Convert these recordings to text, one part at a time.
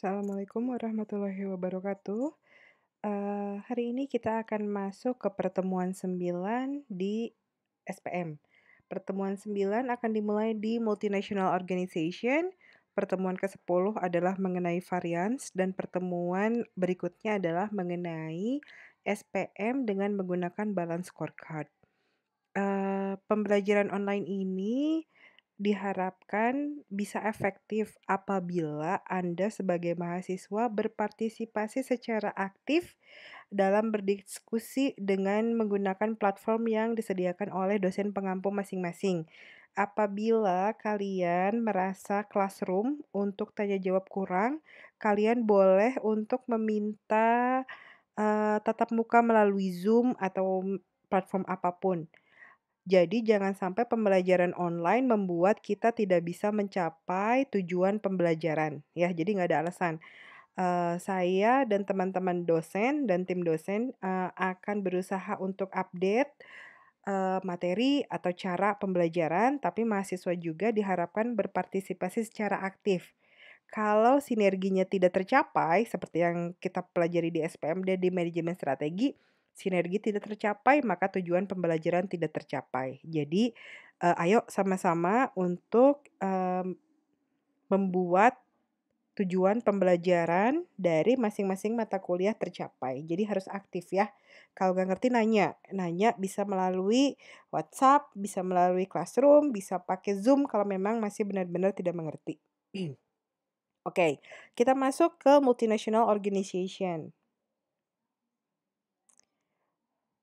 Assalamualaikum warahmatullahi wabarakatuh. Uh, hari ini kita akan masuk ke pertemuan 9 di SPM. Pertemuan 9 akan dimulai di Multinational Organization. Pertemuan ke-10 adalah mengenai variance dan pertemuan berikutnya adalah mengenai SPM dengan menggunakan balance scorecard. Uh, pembelajaran online ini diharapkan bisa efektif apabila Anda sebagai mahasiswa berpartisipasi secara aktif dalam berdiskusi dengan menggunakan platform yang disediakan oleh dosen pengampu masing-masing. Apabila kalian merasa classroom untuk tanya jawab kurang, kalian boleh untuk meminta uh, tatap muka melalui Zoom atau platform apapun. Jadi jangan sampai pembelajaran online membuat kita tidak bisa mencapai tujuan pembelajaran ya. Jadi nggak ada alasan. Uh, saya dan teman-teman dosen dan tim dosen, uh, akan berusaha untuk update, eh, materi atau cara pembelajaran, tapi mahasiswa juga diharapkan berpartisipasi secara aktif. Kalau sinerginya tidak tercapai seperti yang kita pelajari di SPMD di manajemen strategi sinergi tidak tercapai, maka tujuan pembelajaran tidak tercapai. Jadi, uh, ayo sama-sama untuk um, membuat tujuan pembelajaran dari masing-masing mata kuliah tercapai. Jadi harus aktif ya. Kalau nggak ngerti nanya, nanya bisa melalui WhatsApp, bisa melalui Classroom, bisa pakai Zoom kalau memang masih benar-benar tidak mengerti. Oke, okay, kita masuk ke multinational organization.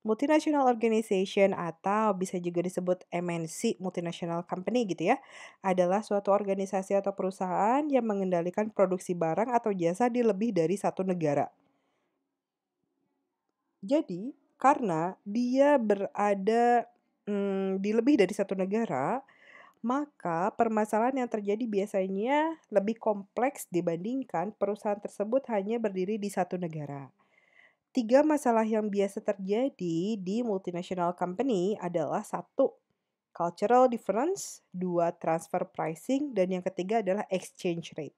multinational organization atau bisa juga disebut MNC multinational company gitu ya adalah suatu organisasi atau perusahaan yang mengendalikan produksi barang atau jasa di lebih dari satu negara. Jadi karena dia berada hmm, di lebih dari satu negara, maka permasalahan yang terjadi biasanya lebih kompleks dibandingkan perusahaan tersebut hanya berdiri di satu negara. Tiga masalah yang biasa terjadi di multinational company adalah satu, cultural difference, dua, transfer pricing, dan yang ketiga adalah exchange rate.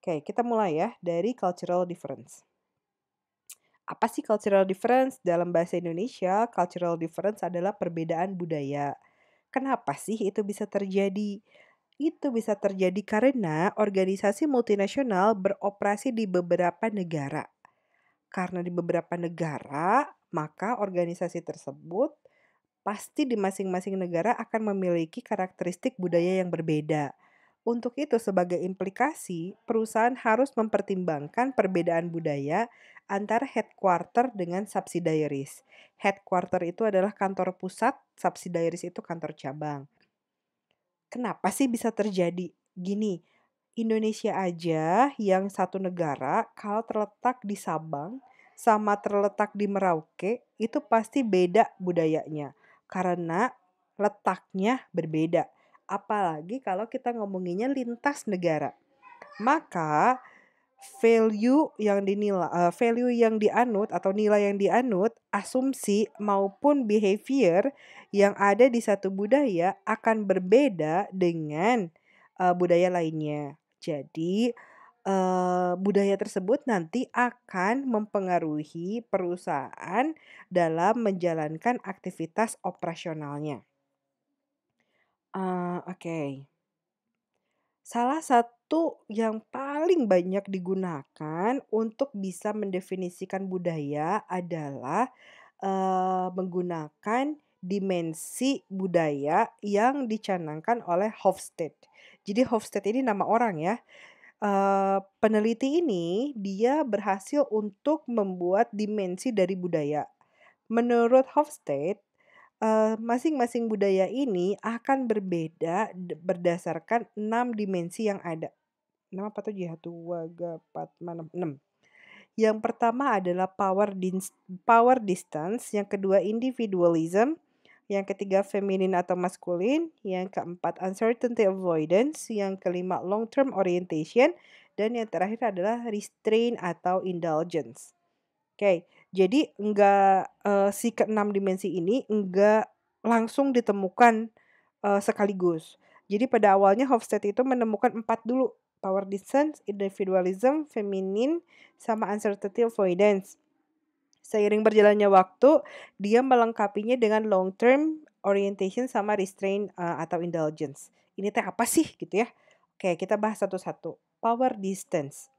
Oke, kita mulai ya dari cultural difference. Apa sih cultural difference? Dalam bahasa Indonesia, cultural difference adalah perbedaan budaya. Kenapa sih itu bisa terjadi? Itu bisa terjadi karena organisasi multinasional beroperasi di beberapa negara. Karena di beberapa negara, maka organisasi tersebut pasti di masing-masing negara akan memiliki karakteristik budaya yang berbeda. Untuk itu, sebagai implikasi, perusahaan harus mempertimbangkan perbedaan budaya antara headquarter dengan subsidiaries. Headquarter itu adalah kantor pusat, subsidiaries itu kantor cabang. Kenapa sih bisa terjadi? Gini, Indonesia aja yang satu negara kalau terletak di Sabang sama terletak di Merauke itu pasti beda budayanya karena letaknya berbeda. Apalagi kalau kita ngomonginnya lintas negara. Maka value yang dinilai eh, value yang dianut atau nilai yang dianut asumsi maupun behavior yang ada di satu budaya akan berbeda dengan eh, budaya lainnya jadi eh, budaya tersebut nanti akan mempengaruhi perusahaan dalam menjalankan aktivitas operasionalnya. Uh, Oke, salah satu yang paling banyak digunakan untuk bisa mendefinisikan budaya adalah uh, menggunakan dimensi budaya yang dicanangkan oleh Hofstede. Jadi Hofstede ini nama orang ya. Uh, peneliti ini dia berhasil untuk membuat dimensi dari budaya. Menurut Hofstede, uh, masing-masing budaya ini akan berbeda berdasarkan enam dimensi yang ada. Nama apa tuh Jihatuwaga Patma 6. Yang pertama adalah power, power distance, yang kedua individualism, yang ketiga feminin atau maskulin, yang keempat uncertainty avoidance, yang kelima long term orientation, dan yang terakhir adalah restraint atau indulgence. Oke, jadi enggak uh, eh, si keenam dimensi ini enggak langsung ditemukan uh, sekaligus. Jadi pada awalnya Hofstede itu menemukan empat dulu, power distance, individualism, feminin, sama uncertainty avoidance. Seiring berjalannya waktu, dia melengkapinya dengan long term orientation sama restraint uh, atau indulgence. Ini teh apa sih gitu ya? Oke, kita bahas satu-satu. Power distance.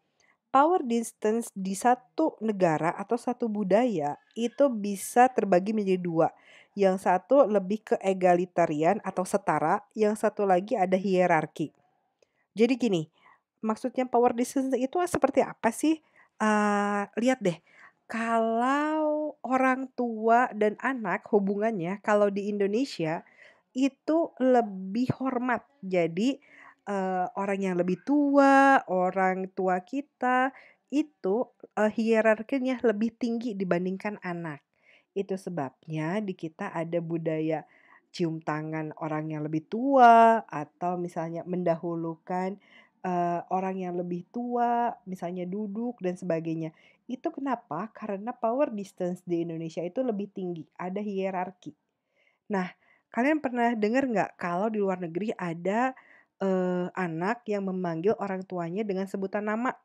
Power distance di satu negara atau satu budaya itu bisa terbagi menjadi dua. Yang satu lebih ke egalitarian atau setara, yang satu lagi ada hierarki. Jadi gini, maksudnya power distance itu seperti apa sih? Uh, lihat deh, kalau orang tua dan anak hubungannya kalau di Indonesia itu lebih hormat. Jadi, uh, orang yang lebih tua, orang tua kita itu, uh, hierarkinya lebih tinggi dibandingkan anak. Itu sebabnya di kita ada budaya cium tangan orang yang lebih tua atau misalnya mendahulukan, uh, orang yang lebih tua, misalnya duduk dan sebagainya. Itu kenapa? Karena power distance di Indonesia itu lebih tinggi, ada hierarki. Nah, kalian pernah dengar nggak kalau di luar negeri ada eh, anak yang memanggil orang tuanya dengan sebutan nama?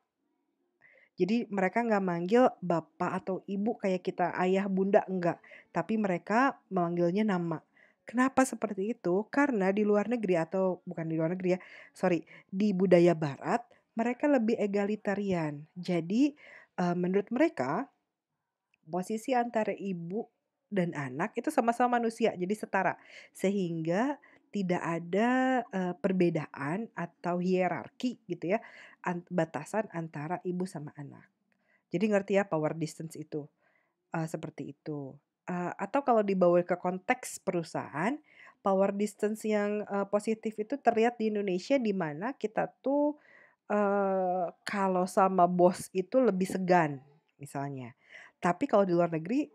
Jadi mereka nggak manggil bapak atau ibu kayak kita ayah bunda enggak, tapi mereka memanggilnya nama. Kenapa seperti itu? Karena di luar negeri atau bukan di luar negeri ya, sorry, di budaya barat mereka lebih egalitarian. Jadi Uh, menurut mereka, posisi antara ibu dan anak itu sama-sama manusia, jadi setara, sehingga tidak ada uh, perbedaan atau hierarki gitu ya, an batasan antara ibu sama anak. Jadi ngerti ya power distance itu uh, seperti itu. Uh, atau kalau dibawa ke konteks perusahaan, power distance yang uh, positif itu terlihat di Indonesia di mana kita tuh kalau sama bos itu lebih segan, misalnya. Tapi kalau di luar negeri,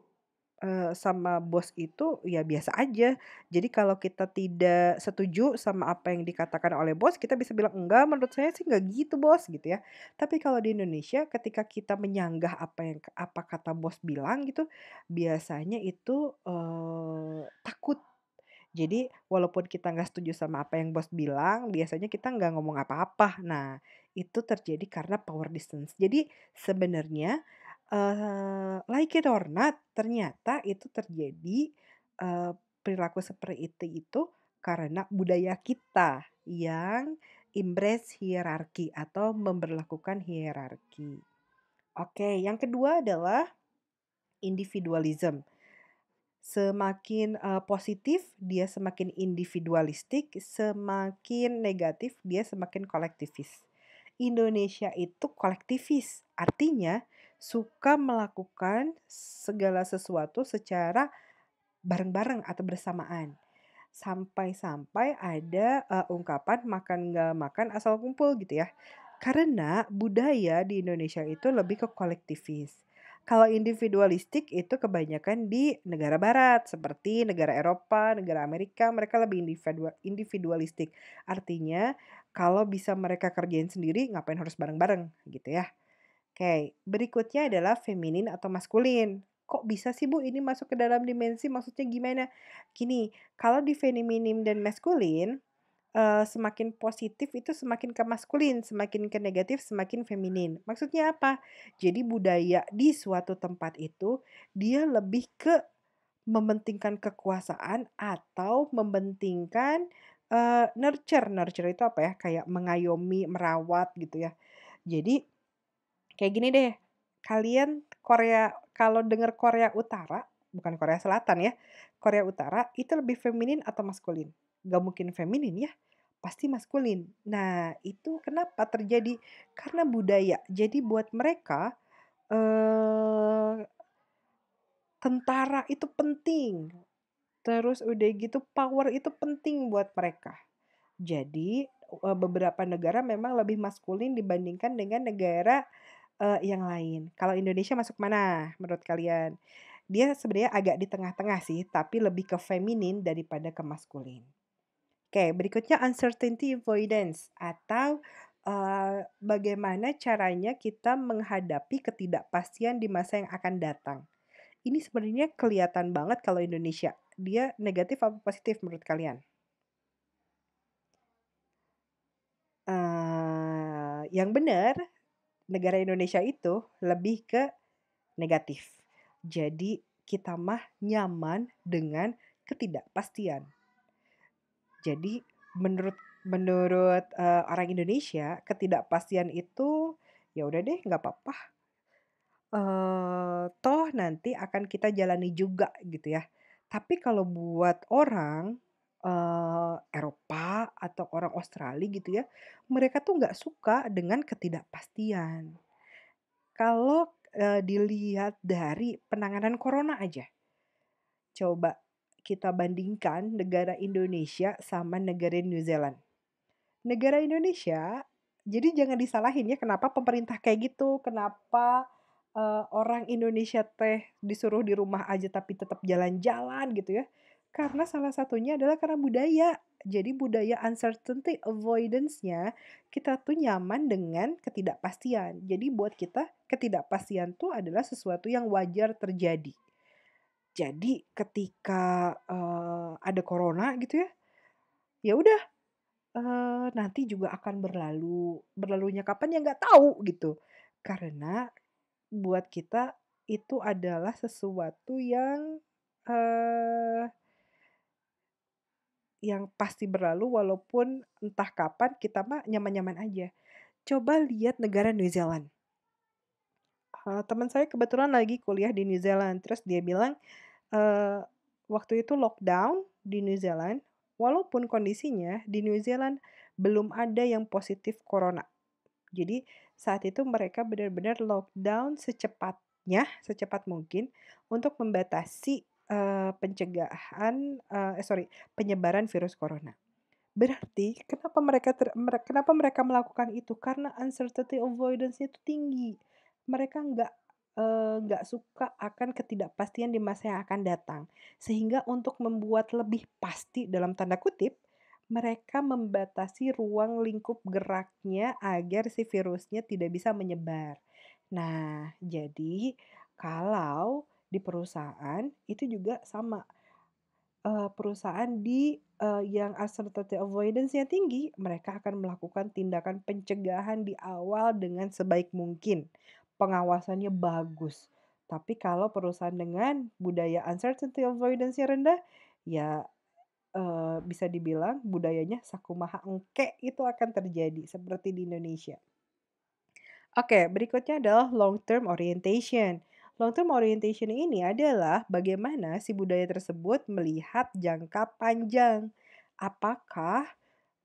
sama bos itu ya biasa aja. Jadi kalau kita tidak setuju sama apa yang dikatakan oleh bos, kita bisa bilang, "Enggak, menurut saya sih enggak gitu Bos," gitu ya. Tapi kalau di Indonesia ketika kita menyanggah apa yang apa kata bos bilang gitu, biasanya itu, takut. Jadi walaupun kita nggak setuju sama apa yang bos bilang, biasanya kita nggak ngomong apa-apa. Nah itu terjadi karena power distance. Jadi sebenarnya uh, like it or not, ternyata itu terjadi uh, perilaku seperti itu itu karena budaya kita yang embrace hierarki atau memperlakukan hierarki. Oke, yang kedua adalah individualism. Semakin uh, positif dia semakin individualistik, semakin negatif dia semakin kolektivis. Indonesia itu kolektivis, artinya suka melakukan segala sesuatu secara bareng-bareng atau bersamaan. Sampai-sampai ada uh, ungkapan makan nggak makan asal kumpul gitu ya. Karena budaya di Indonesia itu lebih ke kolektivis kalau individualistik itu kebanyakan di negara barat seperti negara Eropa, negara Amerika, mereka lebih individualistik. Artinya kalau bisa mereka kerjain sendiri ngapain harus bareng-bareng gitu ya. Oke, berikutnya adalah feminin atau maskulin. Kok bisa sih Bu ini masuk ke dalam dimensi maksudnya gimana? Gini, kalau di feminin dan maskulin Eh, semakin positif itu semakin ke maskulin, semakin ke negatif semakin feminin. Maksudnya apa? Jadi budaya di suatu tempat itu dia lebih ke mementingkan kekuasaan atau mementingkan uh, nurture. Nurture itu apa ya? Kayak mengayomi, merawat gitu ya. Jadi kayak gini deh. Kalian Korea kalau dengar Korea Utara, bukan Korea Selatan ya. Korea Utara itu lebih feminin atau maskulin? Gak mungkin feminin ya pasti maskulin. Nah, itu kenapa terjadi? Karena budaya. Jadi buat mereka eh tentara itu penting. Terus udah gitu power itu penting buat mereka. Jadi e, beberapa negara memang lebih maskulin dibandingkan dengan negara uh, yang lain. Kalau Indonesia masuk mana menurut kalian? Dia sebenarnya agak di tengah-tengah sih, tapi lebih ke feminin daripada ke maskulin. Oke, berikutnya uncertainty avoidance atau uh, bagaimana caranya kita menghadapi ketidakpastian di masa yang akan datang. Ini sebenarnya kelihatan banget kalau Indonesia. Dia negatif apa positif menurut kalian? Uh, yang benar, negara Indonesia itu lebih ke negatif. Jadi kita mah nyaman dengan ketidakpastian jadi menurut menurut uh, orang Indonesia ketidakpastian itu ya udah deh nggak apa-apa. Uh, toh nanti akan kita jalani juga gitu ya. Tapi kalau buat orang uh, Eropa atau orang Australia gitu ya, mereka tuh nggak suka dengan ketidakpastian. Kalau uh, dilihat dari penanganan corona aja, coba kita bandingkan negara Indonesia sama negara New Zealand. Negara Indonesia, jadi jangan disalahin ya kenapa pemerintah kayak gitu, kenapa uh, orang Indonesia teh disuruh di rumah aja tapi tetap jalan-jalan gitu ya. Karena salah satunya adalah karena budaya. Jadi budaya uncertainty avoidance-nya kita tuh nyaman dengan ketidakpastian. Jadi buat kita ketidakpastian tuh adalah sesuatu yang wajar terjadi jadi ketika uh, ada corona gitu ya, ya udah uh, nanti juga akan berlalu. Berlalunya kapan ya nggak tahu gitu. Karena buat kita itu adalah sesuatu yang uh, yang pasti berlalu walaupun entah kapan kita mah nyaman-nyaman aja. Coba lihat negara New Zealand. Eh, teman saya kebetulan lagi kuliah di New Zealand terus dia bilang uh, waktu itu lockdown di New Zealand walaupun kondisinya di New Zealand belum ada yang positif corona jadi saat itu mereka benar-benar lockdown secepatnya secepat mungkin untuk membatasi uh, pencegahan uh, eh, sorry penyebaran virus corona Berarti kenapa mereka ter, kenapa mereka melakukan itu? Karena uncertainty avoidance-nya itu tinggi mereka nggak nggak nggak suka akan ketidakpastian di masa yang akan datang. Sehingga untuk membuat lebih pasti dalam tanda kutip, mereka membatasi ruang lingkup geraknya agar si virusnya tidak bisa menyebar. Nah, jadi kalau di perusahaan itu juga sama uh, perusahaan di uh, yang uncertainty avoidance-nya tinggi, mereka akan melakukan tindakan pencegahan di awal dengan sebaik mungkin pengawasannya bagus. Tapi kalau perusahaan dengan budaya uncertainty avoidance yang rendah, ya eh, bisa dibilang budayanya sakumaha engke itu akan terjadi seperti di Indonesia. Oke, berikutnya adalah long term orientation. Long term orientation ini adalah bagaimana si budaya tersebut melihat jangka panjang. Apakah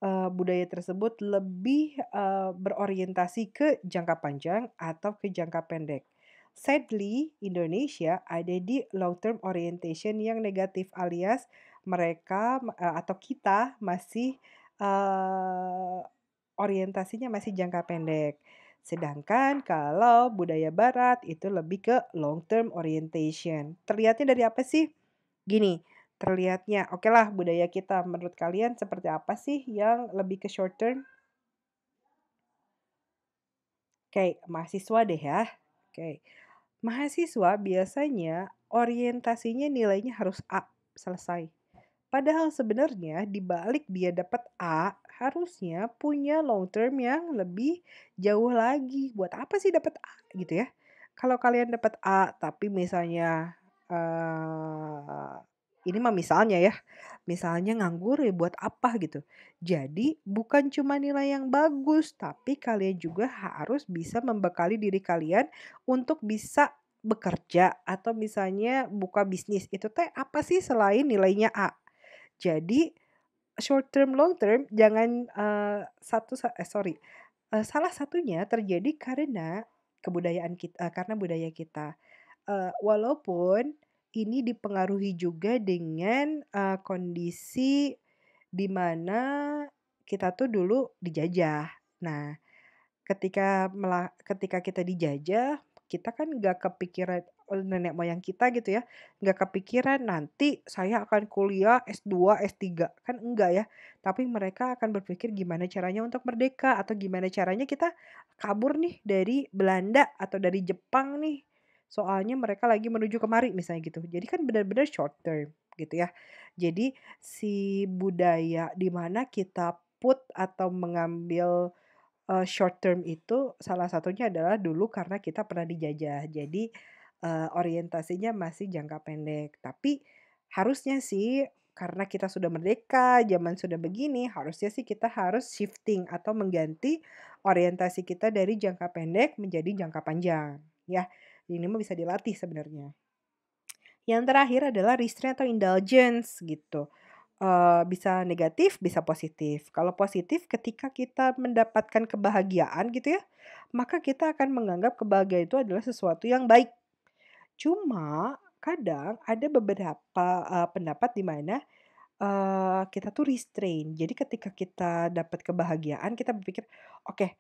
uh, budaya tersebut lebih, uh, berorientasi ke jangka panjang atau ke jangka pendek. Sadly, Indonesia ada di long term orientation yang negatif alias mereka uh, atau kita masih, uh, orientasinya masih jangka pendek. Sedangkan kalau budaya barat itu lebih ke long term orientation. Terlihatnya dari apa sih? Gini terlihatnya. Oke lah, budaya kita menurut kalian seperti apa sih yang lebih ke short term? Oke, mahasiswa deh ya. Oke. Mahasiswa biasanya orientasinya nilainya harus A, selesai. Padahal sebenarnya di balik dia dapat A, harusnya punya long term yang lebih jauh lagi. Buat apa sih dapat A gitu ya? Kalau kalian dapat A tapi misalnya eh, ini mah misalnya ya misalnya nganggur ya buat apa gitu jadi bukan cuma nilai yang bagus tapi kalian juga harus bisa membekali diri kalian untuk bisa bekerja atau misalnya buka bisnis itu teh apa sih selain nilainya A jadi short term long term jangan uh, satu eh, sorry uh, salah satunya terjadi karena kebudayaan kita uh, eh, karena budaya kita uh, walaupun ini dipengaruhi juga dengan, uh, kondisi di mana kita tuh dulu dijajah. Nah, ketika melah ketika kita dijajah, kita kan nggak kepikiran oleh nenek moyang kita gitu ya, nggak kepikiran nanti saya akan kuliah S2, S3, kan enggak ya. Tapi mereka akan berpikir gimana caranya untuk merdeka, atau gimana caranya kita kabur nih dari Belanda atau dari Jepang nih soalnya mereka lagi menuju kemari misalnya gitu. Jadi kan benar-benar short term gitu ya. Jadi si budaya di mana kita put atau mengambil uh, short term itu salah satunya adalah dulu karena kita pernah dijajah. Jadi uh, orientasinya masih jangka pendek. Tapi harusnya sih karena kita sudah merdeka, zaman sudah begini, harusnya sih kita harus shifting atau mengganti orientasi kita dari jangka pendek menjadi jangka panjang, ya ini mah bisa dilatih sebenarnya. Yang terakhir adalah restraint atau indulgence gitu. Uh, bisa negatif, bisa positif. Kalau positif, ketika kita mendapatkan kebahagiaan gitu ya, maka kita akan menganggap kebahagiaan itu adalah sesuatu yang baik. Cuma kadang ada beberapa uh, pendapat di mana uh, kita tuh restrain. Jadi ketika kita dapat kebahagiaan, kita berpikir, oke, okay,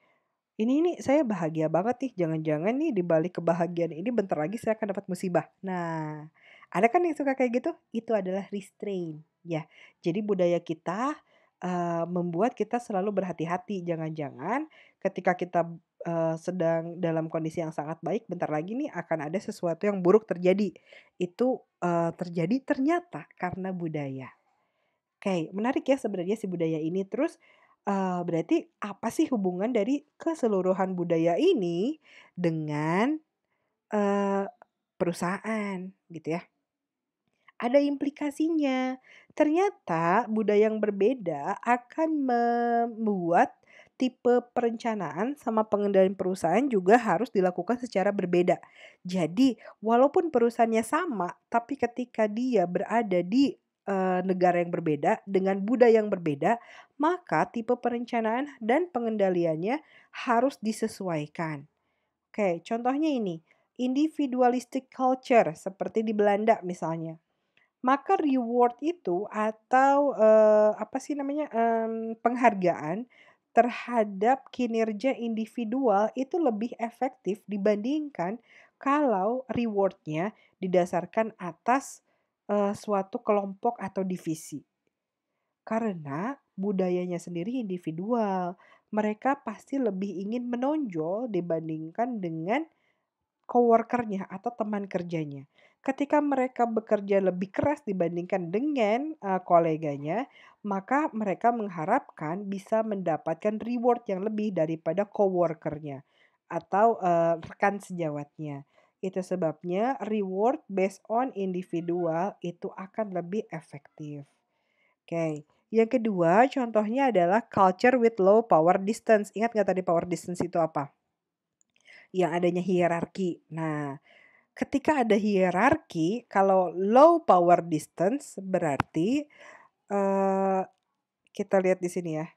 ini ini saya bahagia banget nih jangan-jangan nih di balik kebahagiaan ini bentar lagi saya akan dapat musibah nah ada kan yang suka kayak gitu itu adalah restrain ya jadi budaya kita uh, membuat kita selalu berhati-hati jangan-jangan ketika kita uh, sedang dalam kondisi yang sangat baik bentar lagi nih akan ada sesuatu yang buruk terjadi itu uh, terjadi ternyata karena budaya Oke, okay, menarik ya sebenarnya si budaya ini. Terus uh, berarti apa sih hubungan dari keseluruhan budaya ini dengan uh, perusahaan gitu ya? Ada implikasinya. Ternyata budaya yang berbeda akan membuat tipe perencanaan sama pengendalian perusahaan juga harus dilakukan secara berbeda. Jadi, walaupun perusahaannya sama, tapi ketika dia berada di e, negara yang berbeda dengan budaya yang berbeda, maka tipe perencanaan dan pengendaliannya harus disesuaikan. Oke, contohnya ini, individualistic culture seperti di Belanda misalnya. Maka reward itu atau e, apa sih namanya e, penghargaan terhadap kinerja individual itu lebih efektif dibandingkan kalau rewardnya didasarkan atas uh, suatu kelompok atau divisi. Karena budayanya sendiri individual, mereka pasti lebih ingin menonjol dibandingkan dengan coworkernya atau teman kerjanya. Ketika mereka bekerja lebih keras dibandingkan dengan uh, koleganya, maka mereka mengharapkan bisa mendapatkan reward yang lebih daripada coworkernya atau uh, rekan sejawatnya. Itu sebabnya reward based on individual itu akan lebih efektif. Oke, okay. yang kedua contohnya adalah culture with low power distance. Ingat nggak tadi power distance itu apa? Yang adanya hierarki. Nah, ketika ada hierarki, kalau low power distance berarti uh, kita lihat di sini ya.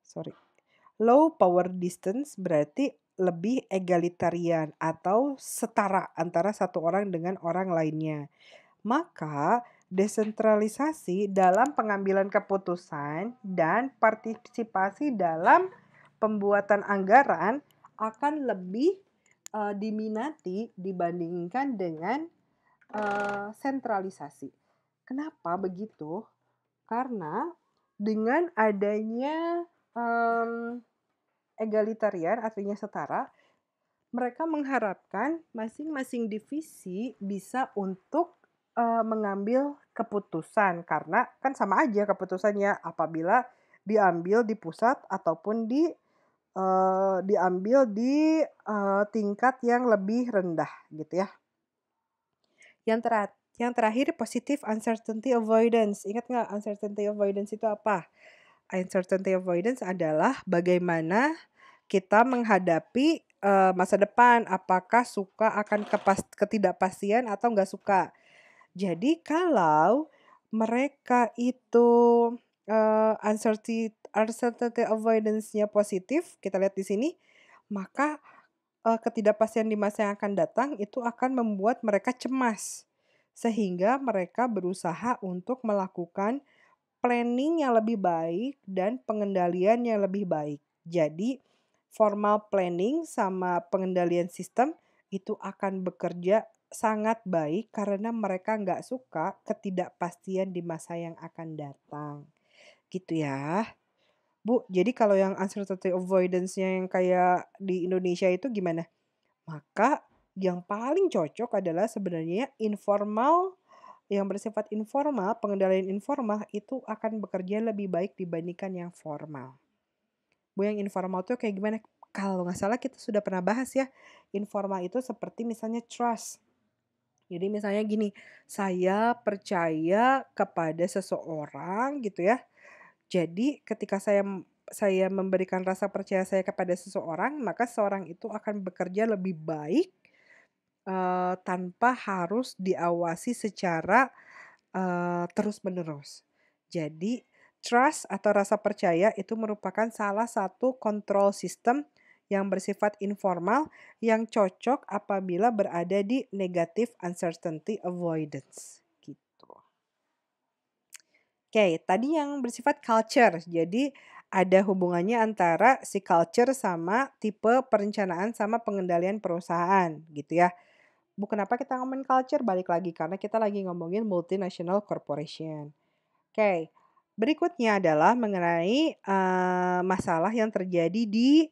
Sorry. Low power distance berarti lebih egalitarian atau setara antara satu orang dengan orang lainnya. Maka, desentralisasi dalam pengambilan keputusan dan partisipasi dalam pembuatan anggaran akan lebih uh, diminati dibandingkan dengan uh, sentralisasi. Kenapa begitu? Karena dengan adanya um, egalitarian artinya setara, mereka mengharapkan masing-masing divisi bisa untuk uh, mengambil keputusan karena kan sama aja keputusannya apabila diambil di pusat ataupun di uh, diambil di uh, tingkat yang lebih rendah gitu ya. Yang terakhir yang terakhir positive uncertainty avoidance. Ingat nggak uncertainty avoidance itu apa? uncertainty avoidance adalah bagaimana kita menghadapi uh, masa depan. Apakah suka akan kepas ketidakpastian atau nggak suka? Jadi kalau mereka itu uh, eh, uncertainty uncertainty avoidance-nya positif, kita lihat di sini, maka uh, ketidakpastian di masa yang akan datang itu akan membuat mereka cemas sehingga mereka berusaha untuk melakukan planning yang lebih baik dan pengendalian yang lebih baik. Jadi formal planning sama pengendalian sistem itu akan bekerja sangat baik karena mereka nggak suka ketidakpastian di masa yang akan datang. Gitu ya. Bu, jadi kalau yang uncertainty avoidance-nya yang kayak di Indonesia itu gimana? Maka yang paling cocok adalah sebenarnya informal yang bersifat informal, pengendalian informal itu akan bekerja lebih baik dibandingkan yang formal. Bu, yang informal itu kayak gimana? Kalau nggak salah kita sudah pernah bahas ya, informal itu seperti misalnya trust. Jadi misalnya gini, saya percaya kepada seseorang gitu ya. Jadi ketika saya saya memberikan rasa percaya saya kepada seseorang, maka seseorang itu akan bekerja lebih baik Eh, tanpa harus diawasi secara, uh, terus-menerus. Jadi trust atau rasa percaya itu merupakan salah satu kontrol sistem yang bersifat informal yang cocok apabila berada di negative uncertainty avoidance, gitu. Oke, tadi yang bersifat culture. Jadi ada hubungannya antara si culture sama tipe perencanaan sama pengendalian perusahaan, gitu ya bu kenapa kita ngomongin culture balik lagi karena kita lagi ngomongin multinational corporation. Oke, okay. berikutnya adalah mengenai uh, masalah yang terjadi di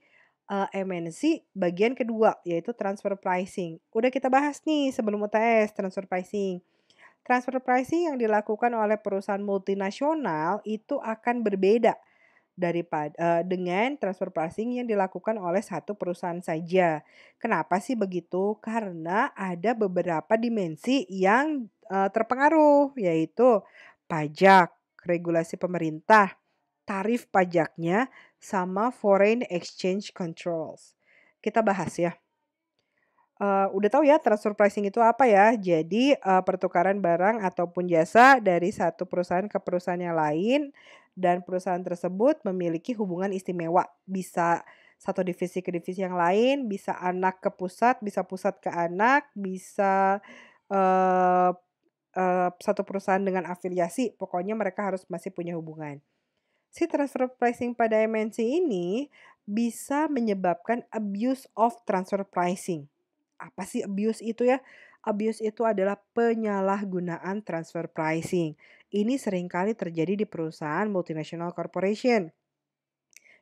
uh, MNC bagian kedua yaitu transfer pricing. Udah kita bahas nih sebelum UTS transfer pricing. Transfer pricing yang dilakukan oleh perusahaan multinasional itu akan berbeda daripada uh, dengan transfer pricing yang dilakukan oleh satu perusahaan saja. Kenapa sih begitu? Karena ada beberapa dimensi yang uh, terpengaruh yaitu pajak, regulasi pemerintah, tarif pajaknya sama foreign exchange controls. Kita bahas ya. Uh, udah tahu ya transfer pricing itu apa ya? Jadi uh, pertukaran barang ataupun jasa dari satu perusahaan ke perusahaan yang lain dan perusahaan tersebut memiliki hubungan istimewa. Bisa satu divisi ke divisi yang lain, bisa anak ke pusat, bisa pusat ke anak, bisa uh, uh, satu perusahaan dengan afiliasi. Pokoknya mereka harus masih punya hubungan. Si transfer pricing pada MNC ini bisa menyebabkan abuse of transfer pricing. Apa sih abuse itu ya? Abuse itu adalah penyalahgunaan transfer pricing. Ini seringkali terjadi di perusahaan multinational corporation.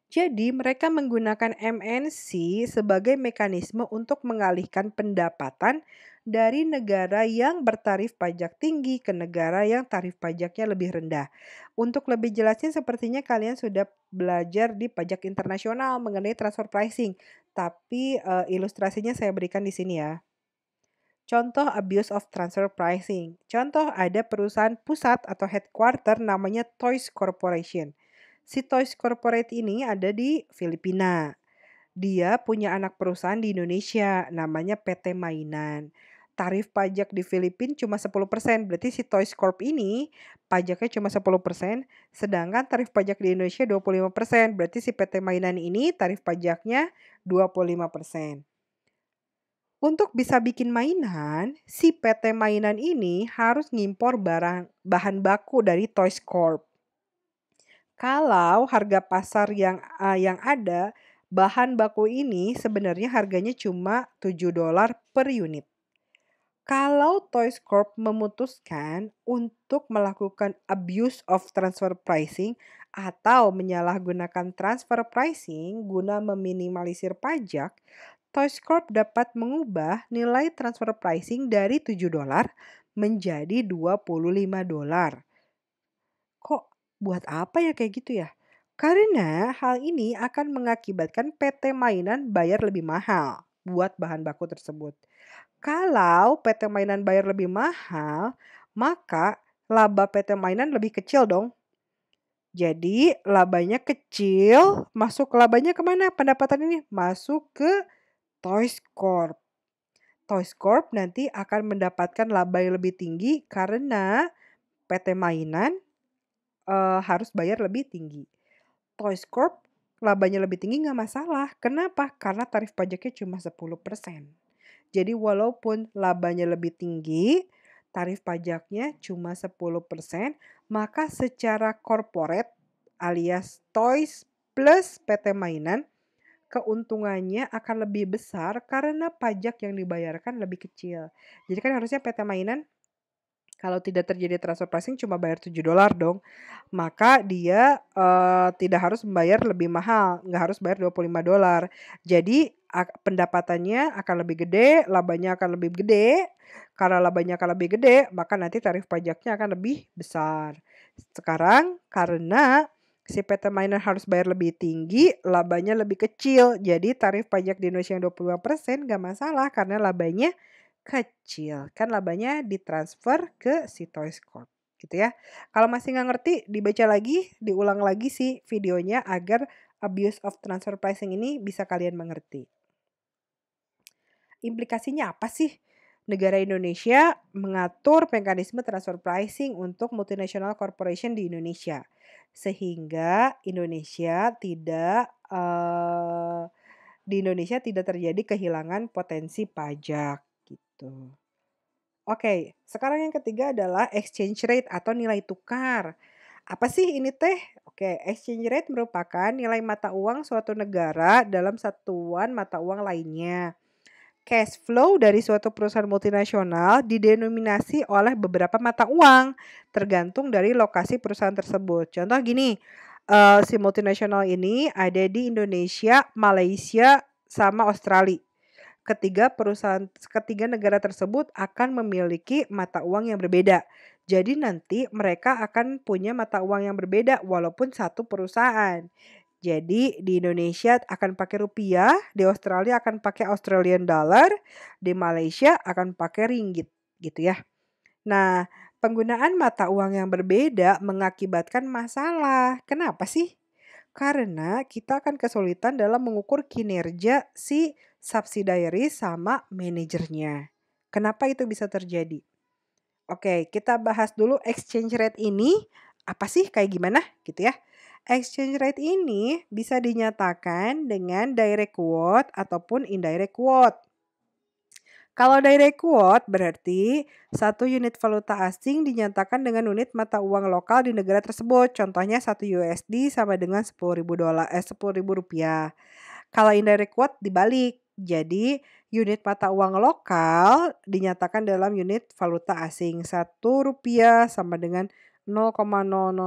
Jadi, mereka menggunakan MNC sebagai mekanisme untuk mengalihkan pendapatan dari negara yang bertarif pajak tinggi ke negara yang tarif pajaknya lebih rendah. Untuk lebih jelasnya, sepertinya kalian sudah belajar di pajak internasional mengenai transfer pricing, tapi uh, ilustrasinya saya berikan di sini ya. Contoh abuse of transfer pricing. Contoh ada perusahaan pusat atau headquarter namanya Toys Corporation. Si Toys Corporate ini ada di Filipina. Dia punya anak perusahaan di Indonesia namanya PT Mainan. Tarif pajak di Filipina cuma 10%, berarti si Toys Corp ini pajaknya cuma 10%, sedangkan tarif pajak di Indonesia 25%, berarti si PT Mainan ini tarif pajaknya 25%. Untuk bisa bikin mainan, si PT mainan ini harus ngimpor barang bahan baku dari Toys Corp. Kalau harga pasar yang uh, yang ada, bahan baku ini sebenarnya harganya cuma 7 dolar per unit. Kalau Toys Corp memutuskan untuk melakukan abuse of transfer pricing atau menyalahgunakan transfer pricing guna meminimalisir pajak, Toys Corp dapat mengubah nilai transfer pricing dari 7 dolar menjadi 25 dolar. Kok buat apa ya kayak gitu ya? Karena hal ini akan mengakibatkan PT mainan bayar lebih mahal buat bahan baku tersebut. Kalau PT mainan bayar lebih mahal, maka laba PT mainan lebih kecil dong. Jadi labanya kecil, masuk labanya kemana Pendapatan ini? Masuk ke Toys Corp. Toys Corp nanti akan mendapatkan laba yang lebih tinggi karena PT mainan uh, harus bayar lebih tinggi. Toys Corp labanya lebih tinggi nggak masalah. Kenapa? Karena tarif pajaknya cuma 10%. Jadi walaupun labanya lebih tinggi, tarif pajaknya cuma 10%, maka secara corporate alias Toys plus PT Mainan, keuntungannya akan lebih besar karena pajak yang dibayarkan lebih kecil. Jadi kan harusnya PT mainan kalau tidak terjadi transfer pricing cuma bayar 7 dolar dong. Maka dia uh, tidak harus membayar lebih mahal, nggak harus bayar 25 dolar. Jadi pendapatannya akan lebih gede, labanya akan lebih gede. Karena labanya akan lebih gede, maka nanti tarif pajaknya akan lebih besar. Sekarang karena si PT Miner harus bayar lebih tinggi, labanya lebih kecil. Jadi tarif pajak di Indonesia yang 25% gak masalah karena labanya kecil. Kan labanya ditransfer ke si Toys Corp gitu ya. Kalau masih nggak ngerti, dibaca lagi, diulang lagi sih videonya agar abuse of transfer pricing ini bisa kalian mengerti. Implikasinya apa sih? Negara Indonesia mengatur mekanisme transfer pricing untuk multinational corporation di Indonesia sehingga Indonesia tidak uh, di Indonesia tidak terjadi kehilangan potensi pajak gitu. Oke, sekarang yang ketiga adalah exchange rate atau nilai tukar. Apa sih ini teh? Oke, exchange rate merupakan nilai mata uang suatu negara dalam satuan mata uang lainnya cash flow dari suatu perusahaan multinasional didenominasi oleh beberapa mata uang tergantung dari lokasi perusahaan tersebut. Contoh gini, uh, si multinasional ini ada di Indonesia, Malaysia, sama Australia. Ketiga perusahaan ketiga negara tersebut akan memiliki mata uang yang berbeda. Jadi nanti mereka akan punya mata uang yang berbeda walaupun satu perusahaan. Jadi di Indonesia akan pakai rupiah, di Australia akan pakai Australian dollar, di Malaysia akan pakai ringgit gitu ya. Nah, penggunaan mata uang yang berbeda mengakibatkan masalah. Kenapa sih? Karena kita akan kesulitan dalam mengukur kinerja si subsidiary sama manajernya. Kenapa itu bisa terjadi? Oke, kita bahas dulu exchange rate ini apa sih kayak gimana gitu ya. Exchange rate ini bisa dinyatakan dengan direct quote ataupun indirect quote. Kalau direct quote berarti satu unit valuta asing dinyatakan dengan unit mata uang lokal di negara tersebut. Contohnya satu USD sama dengan 10.000 dolar eh 10.000 rupiah. Kalau indirect quote dibalik. Jadi unit mata uang lokal dinyatakan dalam unit valuta asing. Satu rupiah sama dengan 0,0001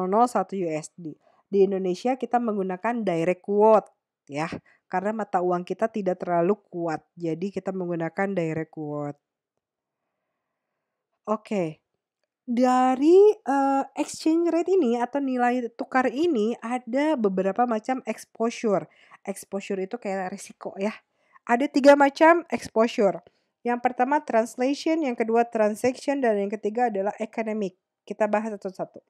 USD. Di Indonesia kita menggunakan direct quote ya, karena mata uang kita tidak terlalu kuat. Jadi kita menggunakan direct quote. Oke. Dari uh, exchange rate ini atau nilai tukar ini ada beberapa macam exposure. Exposure itu kayak resiko ya. Ada tiga macam exposure. Yang pertama translation, yang kedua transaction, dan yang ketiga adalah economic. Kita bahas satu-satu.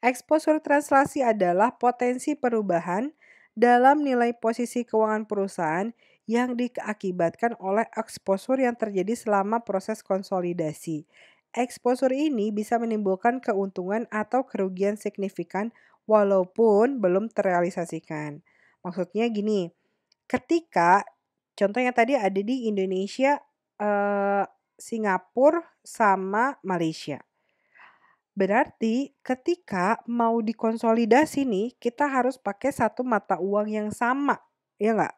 Eksposur translasi adalah potensi perubahan dalam nilai posisi keuangan perusahaan yang diakibatkan oleh eksposur yang terjadi selama proses konsolidasi. Eksposur ini bisa menimbulkan keuntungan atau kerugian signifikan walaupun belum terrealisasikan. Maksudnya gini, ketika contohnya tadi ada di Indonesia, eh, Singapura sama Malaysia. Berarti ketika mau dikonsolidasi nih, kita harus pakai satu mata uang yang sama, ya nggak?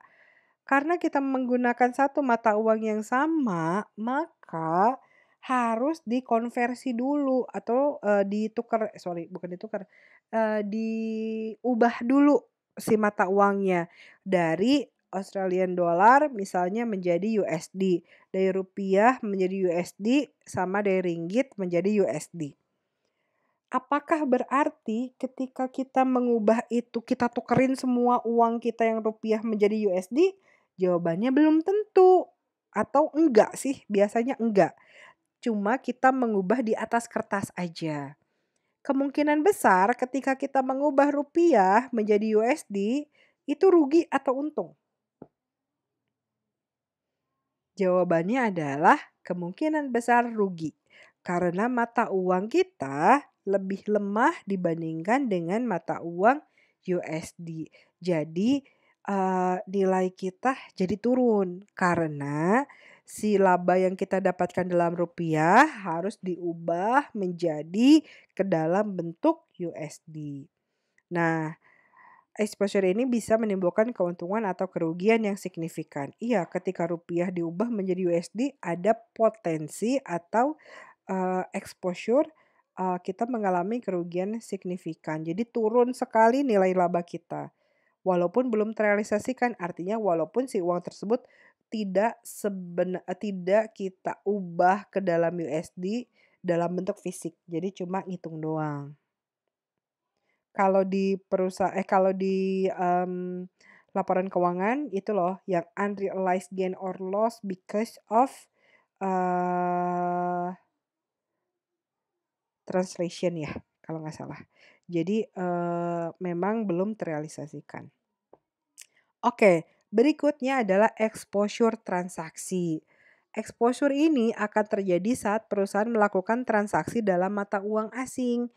Karena kita menggunakan satu mata uang yang sama, maka harus dikonversi dulu atau e, ditukar, sorry bukan ditukar, e, diubah dulu si mata uangnya dari Australian dollar misalnya menjadi USD, dari rupiah menjadi USD, sama dari ringgit menjadi USD apakah berarti ketika kita mengubah itu kita tukerin semua uang kita yang rupiah menjadi USD? Jawabannya belum tentu atau enggak sih? Biasanya enggak. Cuma kita mengubah di atas kertas aja. Kemungkinan besar ketika kita mengubah rupiah menjadi USD itu rugi atau untung? Jawabannya adalah kemungkinan besar rugi karena mata uang kita lebih lemah dibandingkan dengan mata uang USD. Jadi uh, nilai kita jadi turun karena si laba yang kita dapatkan dalam rupiah harus diubah menjadi ke dalam bentuk USD. Nah, exposure ini bisa menimbulkan keuntungan atau kerugian yang signifikan. Iya, ketika rupiah diubah menjadi USD ada potensi atau uh, exposure uh, kita mengalami kerugian signifikan. Jadi turun sekali nilai laba kita. Walaupun belum terrealisasikan, artinya walaupun si uang tersebut tidak seben eh, tidak kita ubah ke dalam USD dalam bentuk fisik. Jadi cuma ngitung doang. Kalau di perusa eh kalau di, um, laporan keuangan itu loh yang unrealized gain or loss because of, eh, Translation ya kalau nggak salah. Jadi uh, memang belum terrealisasikan. Oke, berikutnya adalah exposure transaksi. Exposure ini akan terjadi saat perusahaan melakukan transaksi dalam mata uang asing.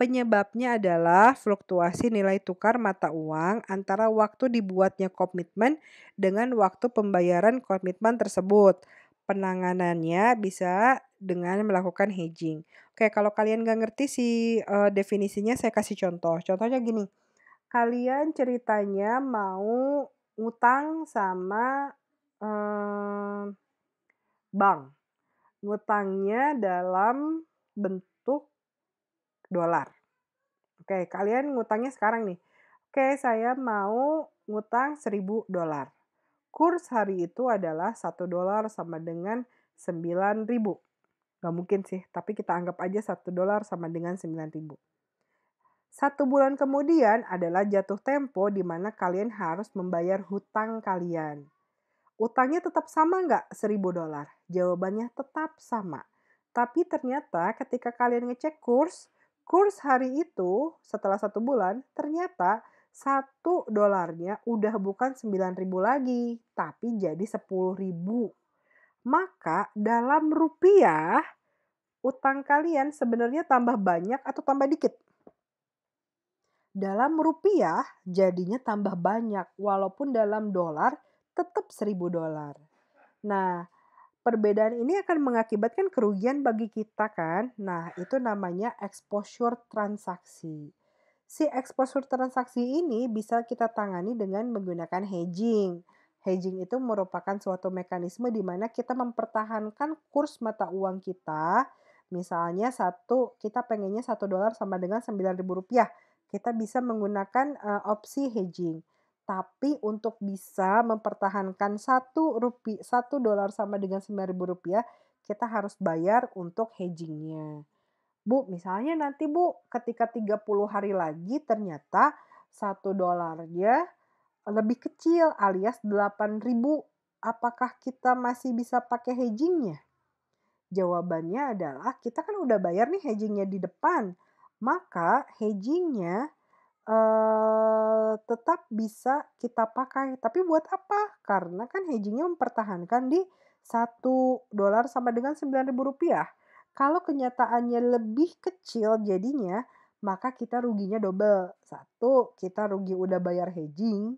Penyebabnya adalah fluktuasi nilai tukar mata uang antara waktu dibuatnya komitmen dengan waktu pembayaran komitmen tersebut. Penanganannya bisa dengan melakukan hedging. Oke, kalau kalian nggak ngerti si uh, definisinya, saya kasih contoh. Contohnya gini, kalian ceritanya mau ngutang sama uh, bank. Ngutangnya dalam bentuk dolar. Oke, kalian ngutangnya sekarang nih. Oke, saya mau ngutang seribu dolar. Kurs hari itu adalah satu dolar sama dengan sembilan ribu. Gak mungkin sih, tapi kita anggap aja satu dolar sama dengan 9 ribu. Satu bulan kemudian adalah jatuh tempo di mana kalian harus membayar hutang kalian. Utangnya tetap sama nggak 1000 dolar? Jawabannya tetap sama. Tapi ternyata ketika kalian ngecek kurs, kurs hari itu setelah satu bulan ternyata satu dolarnya udah bukan 9.000 lagi, tapi jadi 10.000 maka dalam rupiah utang kalian sebenarnya tambah banyak atau tambah dikit? Dalam rupiah jadinya tambah banyak walaupun dalam dolar tetap seribu dolar. Nah, perbedaan ini akan mengakibatkan kerugian bagi kita kan? Nah, itu namanya exposure transaksi. Si exposure transaksi ini bisa kita tangani dengan menggunakan hedging Hedging itu merupakan suatu mekanisme di mana kita mempertahankan kurs mata uang kita. Misalnya satu kita pengennya satu dolar sama dengan sembilan ribu rupiah. Kita bisa menggunakan uh, opsi hedging. Tapi untuk bisa mempertahankan satu rupi satu dolar sama dengan sembilan ribu rupiah, kita harus bayar untuk hedgingnya. Bu, misalnya nanti Bu ketika 30 hari lagi ternyata satu dolarnya lebih kecil alias 8000 apakah kita masih bisa pakai hedgingnya? Jawabannya adalah kita kan udah bayar nih hedgingnya di depan, maka hedgingnya eh, tetap bisa kita pakai. Tapi buat apa? Karena kan hedgingnya mempertahankan di 1 dolar sama dengan 9.000 rupiah. Kalau kenyataannya lebih kecil jadinya, maka kita ruginya double. Satu, kita rugi udah bayar hedging,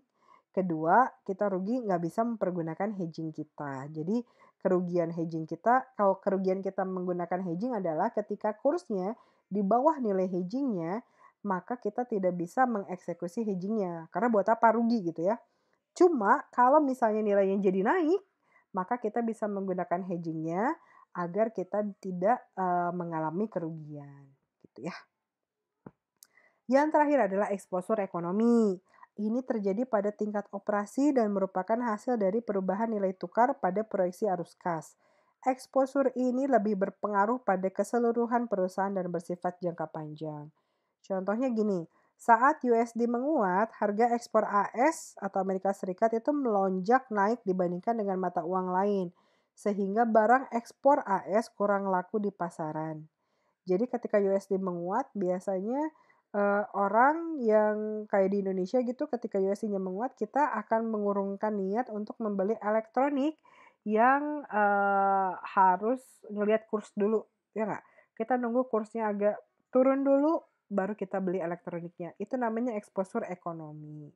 Kedua, kita rugi nggak bisa mempergunakan hedging kita. Jadi kerugian hedging kita, kalau kerugian kita menggunakan hedging adalah ketika kursnya di bawah nilai hedgingnya, maka kita tidak bisa mengeksekusi hedgingnya. Karena buat apa rugi gitu ya. Cuma kalau misalnya nilainya jadi naik, maka kita bisa menggunakan hedgingnya agar kita tidak uh, mengalami kerugian gitu ya. Yang terakhir adalah exposure ekonomi. Ini terjadi pada tingkat operasi dan merupakan hasil dari perubahan nilai tukar pada proyeksi arus kas. Eksposur ini lebih berpengaruh pada keseluruhan perusahaan dan bersifat jangka panjang. Contohnya gini, saat USD menguat, harga ekspor AS atau Amerika Serikat itu melonjak naik dibandingkan dengan mata uang lain, sehingga barang ekspor AS kurang laku di pasaran. Jadi ketika USD menguat, biasanya uh, orang yang kayak di Indonesia gitu ketika USD-nya menguat, kita akan mengurungkan niat untuk membeli elektronik yang, eee, eh, harus ngelihat kurs dulu, ya nggak? Kita nunggu kursnya agak turun dulu, baru kita beli elektroniknya. Itu namanya exposure ekonomi.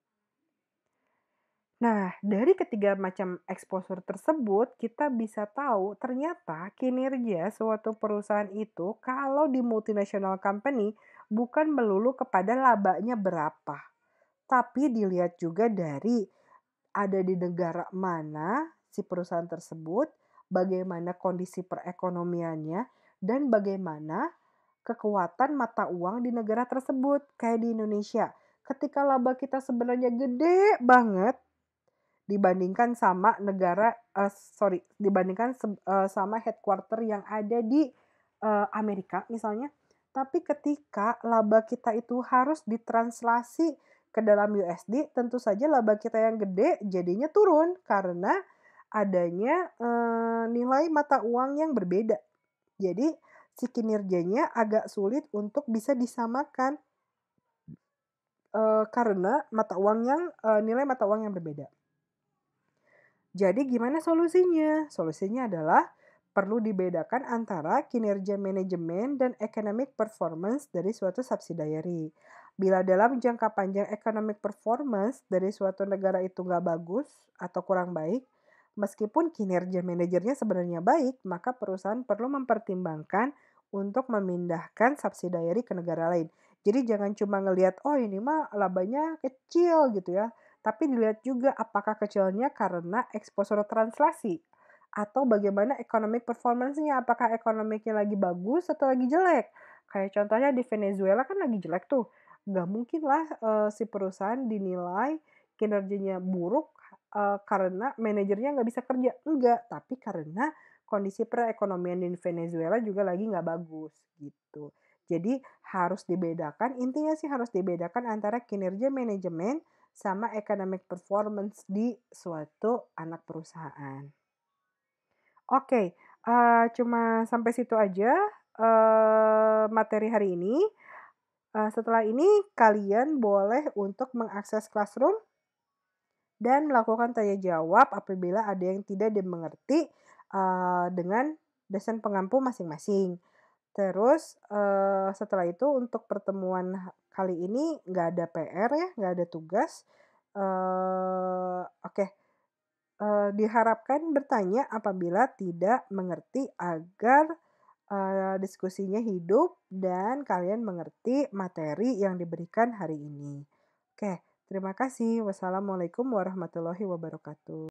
Nah, dari ketiga macam exposure tersebut, kita bisa tahu ternyata kinerja suatu perusahaan itu kalau di multinational company bukan melulu kepada labanya berapa, tapi dilihat juga dari ada di negara mana si perusahaan tersebut, bagaimana kondisi perekonomiannya, dan bagaimana kekuatan mata uang di negara tersebut, kayak di Indonesia. Ketika laba kita sebenarnya gede banget, dibandingkan sama negara uh, sorry dibandingkan uh, sama headquarter yang ada di uh, Amerika misalnya tapi ketika laba kita itu harus ditranslasi ke dalam USD tentu saja laba kita yang gede jadinya turun karena adanya uh, nilai mata uang yang berbeda jadi si kinerjanya agak sulit untuk bisa disamakan uh, karena mata uang yang uh, nilai mata uang yang berbeda jadi gimana solusinya? Solusinya adalah perlu dibedakan antara kinerja manajemen dan economic performance dari suatu subsidiary. Bila dalam jangka panjang economic performance dari suatu negara itu nggak bagus atau kurang baik, meskipun kinerja manajernya sebenarnya baik, maka perusahaan perlu mempertimbangkan untuk memindahkan subsidiary ke negara lain. Jadi jangan cuma ngelihat, oh ini mah labanya kecil gitu ya tapi dilihat juga apakah kecilnya karena exposure translasi atau bagaimana economic performance-nya, apakah ekonomiknya lagi bagus atau lagi jelek. Kayak contohnya di Venezuela kan lagi jelek tuh. Gak mungkin lah e, si perusahaan dinilai kinerjanya buruk e, karena manajernya nggak bisa kerja. Enggak, tapi karena kondisi perekonomian di Venezuela juga lagi nggak bagus gitu. Jadi harus dibedakan, intinya sih harus dibedakan antara kinerja manajemen sama economic performance di suatu anak perusahaan. Oke, okay, uh, eh, cuma sampai situ aja uh, materi hari ini. Uh, setelah ini kalian boleh untuk mengakses classroom dan melakukan tanya jawab apabila ada yang tidak dimengerti uh, dengan dosen pengampu masing-masing. Terus uh, setelah itu untuk pertemuan Kali ini nggak ada PR ya, nggak ada tugas. Uh, Oke, okay. uh, eh, diharapkan bertanya apabila tidak mengerti agar uh, diskusinya hidup dan kalian mengerti materi yang diberikan hari ini. Oke, okay. terima kasih. Wassalamualaikum warahmatullahi wabarakatuh.